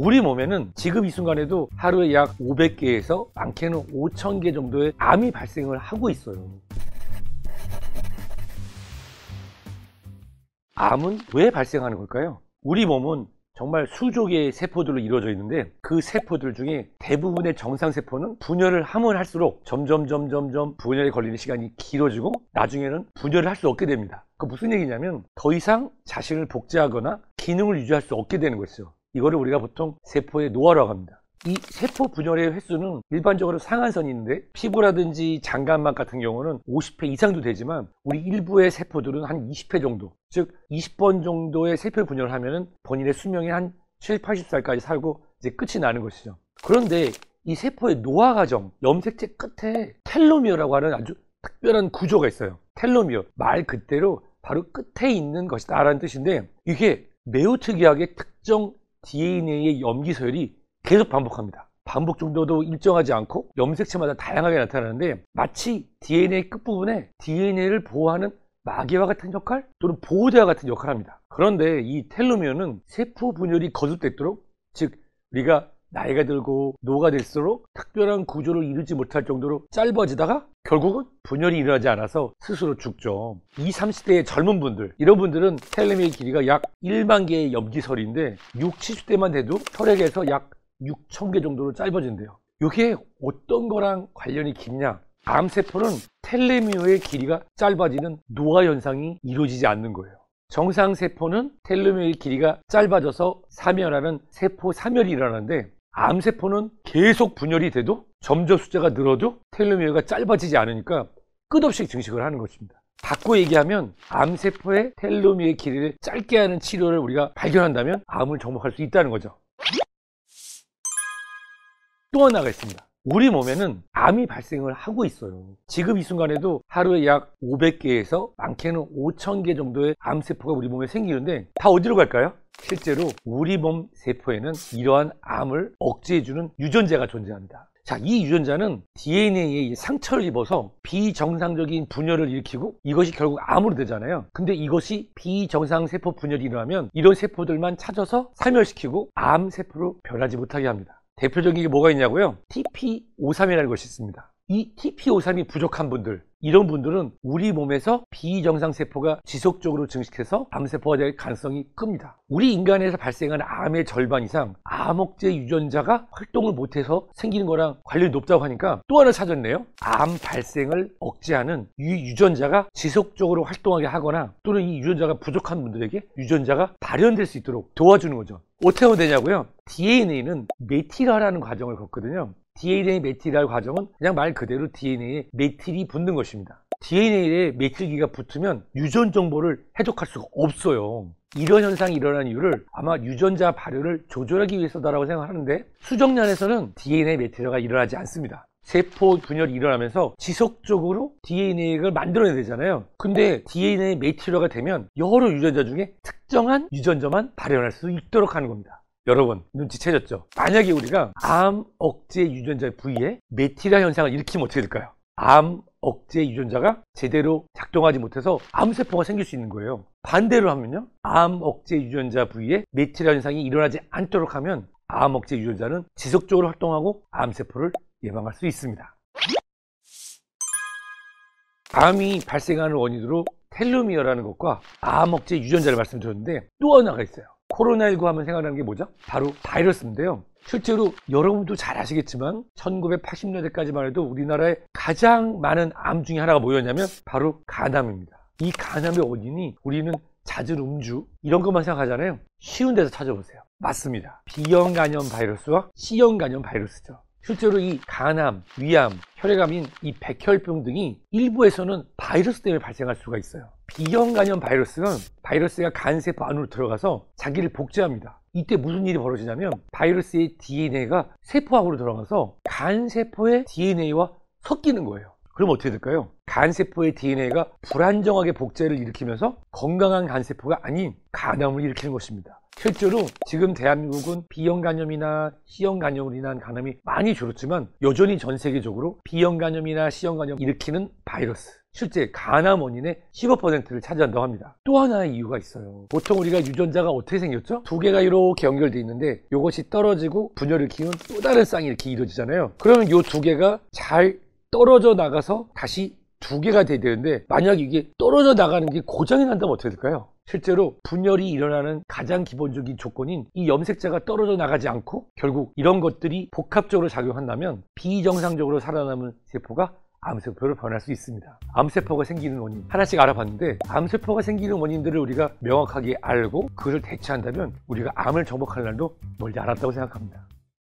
우리 몸에는 지금 이 순간에도 하루에 약 500개에서 많게는 5,000개 정도의 암이 발생을 하고 있어요. 암은 왜 발생하는 걸까요? 우리 몸은 정말 수조 개의 세포들로 이루어져 있는데 그 세포들 중에 대부분의 정상 세포는 분열을 하면 할수록 점점 점점 점 분열에 걸리는 시간이 길어지고 나중에는 분열을 할 수 없게 됩니다. 그 무슨 얘기냐면 더 이상 자신을 복제하거나 기능을 유지할 수 없게 되는 거죠. 이거를 우리가 보통 세포의 노화라고 합니다. 이 세포 분열의 횟수는 일반적으로 상한선이있는데 피부라든지 장갑막 같은 경우는 50회 이상도 되지만 우리 일부의 세포들은 한 20회 정도 즉 20번 정도의 세포 분열을 하면 본인의 수명이 한 7, 80살까지 살고 이제 끝이 나는 것이죠 그런데 이 세포의 노화 과정 염색체 끝에 텔로미어라고 하는 아주 특별한 구조가 있어요 텔로미어 말 그대로 바로 끝에 있는 것이다 라는 뜻인데 이게 매우 특이하게 특정 DNA의 염기 서열이 계속 반복합니다. 반복 정도도 일정하지 않고 염색체마다 다양하게 나타나는데 마치 DNA 끝부분에 DNA를 보호하는 마개와 같은 역할 또는 보호대와 같은 역할을 합니다. 그런데 이 텔로미어는 세포 분열이 거듭되도록즉 우리가 나이가 들고 노가 될수록 특별한 구조를 이루지 못할 정도로 짧아지다가 결국은 분열이 일어나지 않아서 스스로 죽죠. 20, 30대의 젊은 분들, 이런 분들은 텔레미의 길이가 약 1만 개의 염기설인데 60, 70대만 돼도 혈액에서 약 6천 개 정도로 짧아진대요. 이게 어떤 거랑 관련이 깊냐? 암세포는 텔레미오의 길이가 짧아지는 노화 현상이 이루어지지 않는 거예요. 정상세포는 텔레미오의 길이가 짧아져서 사멸하는 세포 사멸이 일어나는데 암세포는 계속 분열이 돼도 점점 숫자가 늘어도 텔로미어가 짧아지지 않으니까 끝없이 증식을 하는 것입니다. 바꿔 얘기하면 암세포의 텔로미의 길이를 짧게 하는 치료를 우리가 발견한다면 암을 정복할 수 있다는 거죠. 또 하나가 있습니다. 우리 몸에는 암이 발생을 하고 있어요. 지금 이 순간에도 하루에 약 500개에서 많게는 5,000개 정도의 암세포가 우리 몸에 생기는데 다 어디로 갈까요? 실제로 우리 몸 세포에는 이러한 암을 억제해주는 유전자가 존재합니다. 자, 이 유전자는 DNA에 상처를 입어서 비정상적인 분열을 일으키고 이것이 결국 암으로 되잖아요. 근데 이것이 비정상 세포 분열이 일어나면 이런 세포들만 찾아서 사멸시키고 암 세포로 변하지 못하게 합니다. 대표적인 게 뭐가 있냐고요? TP53이라는 것이 있습니다. 이 TP53이 부족한 분들, 이런 분들은 우리 몸에서 비정상 세포가 지속적으로 증식해서 암세포가 될 가능성이 큽니다. 우리 인간에서 발생하는 암의 절반 이상 암흑제 유전자가 활동을 못해서 생기는 거랑 관련이 높다고 하니까 또 하나 찾았네요. 암 발생을 억제하는 이 유전자가 지속적으로 활동하게 하거나 또는 이 유전자가 부족한 분들에게 유전자가 발현될 수 있도록 도와주는 거죠. 어떻게 태면 되냐고요? DNA는 메틸화라는 과정을 걷거든요 d n a 메틸화 과정은 그냥 말 그대로 DNA에 메틸이 붙는 것입니다. DNA에 메틸기가 붙으면 유전 정보를 해독할 수가 없어요. 이런 현상이 일어난 이유를 아마 유전자 발열을 조절하기 위해서다라고 생각하는데 수정란에서는 DNA 메틸화가 일어나지 않습니다. 세포 분열이 일어나면서 지속적으로 DNA를 만들어야 되잖아요. 근데 DNA 메티리얼가 되면 여러 유전자 중에 특정한 유전자만 발현할 수 있도록 하는 겁니다. 여러분 눈치채셨죠? 만약에 우리가 암 억제 유전자 부위에 메티리얼 현상을 일으키면 어떻게 될까요? 암 억제 유전자가 제대로 작동하지 못해서 암세포가 생길 수 있는 거예요. 반대로 하면요. 암 억제 유전자 부위에 메티리얼 현상이 일어나지 않도록 하면 암 억제 유전자는 지속적으로 활동하고 암세포를 예방할 수 있습니다. 암이 발생하는 원인으로 텔루미어라는 것과 암억제 유전자를 말씀드렸는데 또 하나가 있어요. 코로나19 하면 생각나는 게 뭐죠? 바로 바이러스인데요. 실제로 여러분도 잘 아시겠지만 1980년대까지만 해도 우리나라에 가장 많은 암 중에 하나가 뭐였냐면 바로 간암입니다. 이 간암의 원인이 우리는 잦은 음주 이런 것만 생각하잖아요. 쉬운 데서 찾아보세요. 맞습니다. B형 간염 바이러스와 C형 간염 바이러스죠. 실제로 이 간암, 위암, 혈액암인 이 백혈병 등이 일부에서는 바이러스 때문에 발생할 수가 있어요. 비형 간염 바이러스는 바이러스가 간세포 안으로 들어가서 자기를 복제합니다. 이때 무슨 일이 벌어지냐면 바이러스의 DNA가 세포으로 들어가서 간세포의 DNA와 섞이는 거예요. 그럼 어떻게 될까요? 간세포의 DNA가 불안정하게 복제를 일으키면서 건강한 간세포가 아닌 간암을 일으키는 것입니다. 실제로 지금 대한민국은 B형 간염이나 C형 간염으로 인한 간암이 많이 줄었지만 여전히 전 세계적으로 B형 간염이나 C형 간염 일으키는 바이러스 실제 간암 원인의 15%를 차지한다고 합니다. 또 하나의 이유가 있어요. 보통 우리가 유전자가 어떻게 생겼죠? 두 개가 이렇게 연결되어 있는데 이것이 떨어지고 분열을 키운 또 다른 쌍이 이렇게 이루어지잖아요. 그러면 이 두 개가 잘 떨어져 나가서 다시 두 개가 돼야 되는데 만약 이게 떨어져 나가는 게 고장이 난다면 어떻게 될까요? 실제로 분열이 일어나는 가장 기본적인 조건인 이 염색자가 떨어져 나가지 않고 결국 이런 것들이 복합적으로 작용한다면 비정상적으로 살아남은 세포가 암세포로 변할 수 있습니다. 암세포가 생기는 원인 하나씩 알아봤는데 암세포가 생기는 원인들을 우리가 명확하게 알고 그를 대체한다면 우리가 암을 정복할 날도 멀지 않았다고 생각합니다.